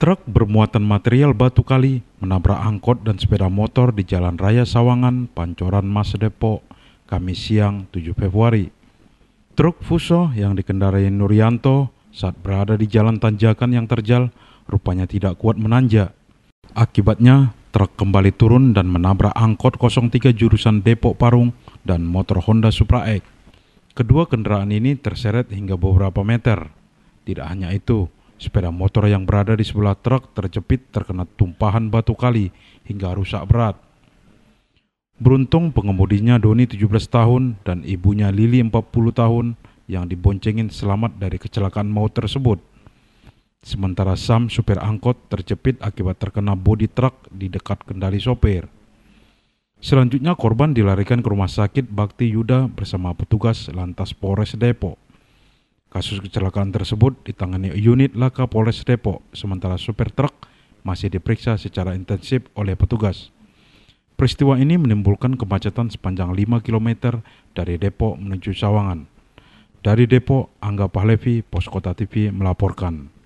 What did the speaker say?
Truk bermuatan material batu kali menabrak angkot dan sepeda motor di Jalan Raya Sawangan, Pancoran Mas Depok, Kamis siang 7 Februari. Truk Fuso yang dikendarai Nurianto saat berada di Jalan Tanjakan yang terjal rupanya tidak kuat menanjak. Akibatnya, truk kembali turun dan menabrak angkot 03 jurusan Depok Parung dan motor Honda Supra X. Kedua kendaraan ini terseret hingga beberapa meter. Tidak hanya itu, Sepeda motor yang berada di sebelah truk terjepit terkena tumpahan batu kali hingga rusak berat. Beruntung pengemudinya Doni 17 tahun dan ibunya Lili 40 tahun yang diboncengin selamat dari kecelakaan maut tersebut. Sementara Sam supir angkot terjepit akibat terkena bodi truk di dekat kendali sopir. Selanjutnya korban dilarikan ke rumah sakit Bakti Yuda bersama petugas Lantas Polres Depok. Kasus kecelakaan tersebut ditangani unit Laka Polres Depok, sementara supir truk masih diperiksa secara intensif oleh petugas. Peristiwa ini menimbulkan kemacetan sepanjang 5 km dari Depok menuju Sawangan. Dari Depok, Angga Pahlevi, Poskota TV melaporkan.